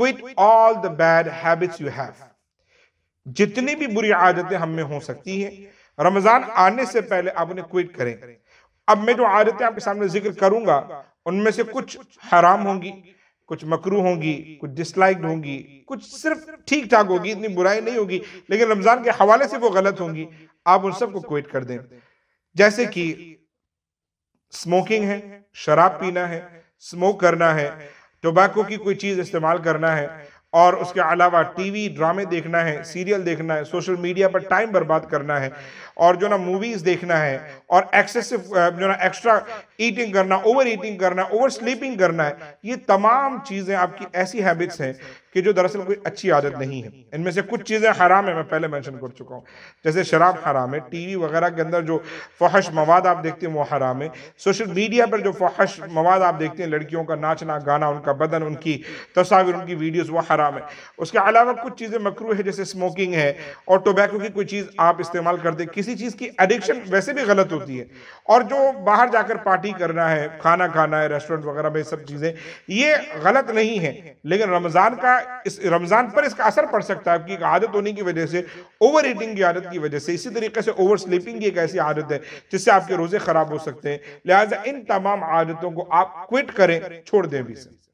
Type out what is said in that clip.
quit all the bad habits you have जितनी भी बुरी आदतें हम में हो सकती हैं रमजान आने से पहले आप उन्हें क्विट करें अब मैं जो आदतें आपके सामने जिक्र करूंगा उनमें से कुछ हराम होंगी कुछ मकरू होंगी कुछ डिसलाइक होंगी कुछ सिर्फ ठीक ठाक होगी इतनी बुराई नहीं होगी लेकिन रमजान के हवाले से वो गलत होंगी आप उन सबको क्विट कर दें जैसे कि स्मोकिंग है शराब पीना है स्मोक करना है टोबैको की कोई चीज़ इस्तेमाल करना है और उसके अलावा टीवी ड्रामे देखना है सीरियल देखना है सोशल मीडिया पर टाइम बर्बाद करना है और जो ना मूवीज़ देखना है और एक्सेसिव जो ना एक्स्ट्रा ईटिंग करना ओवर ईटिंग करना ओवर स्लीपिंग करना है ये तमाम चीज़ें आपकी ऐसी हैबिट्स हैं कि जो दरअसल कोई अच्छी आदत नहीं है इनमें से कुछ चीज़ें हराम है मैं पहले मेंशन कर चुका हूँ जैसे शराब हराम है टीवी वगैरह के अंदर जो फहश मवाद आप देखते हैं वो हराम है सोशल मीडिया पर जो फहश मवाद आप देखते हैं लड़कियों का नाचना गाना उनका बदन उनकी तस्वीर उनकी वीडियोज़ वो हराम है उसके अलावा कुछ चीज़ें मकरू है जैसे स्मोकिंग है और टोबैको की कोई चीज़ आप इस्तेमाल कर दें किसी चीज़ की एडिक्शन वैसे भी गलत होती है और जो बाहर जाकर पार्टी करना है खाना खाना है रेस्टोरेंट वगैरह में सब चीज़ें ये गलत नहीं है लेकिन रमज़ान का इस रमज़ान पर इसका असर पड़ सकता है आपकी आदत होने की वजह से ओवर ईटिंग की आदत की वजह से इसी तरीके से ओवर स्लीपिंग की एक ऐसी आदत है जिससे आपके रोज़े ख़राब हो सकते हैं लिहाजा इन तमाम आदतों को आप क्विट करें छोड़ दें भी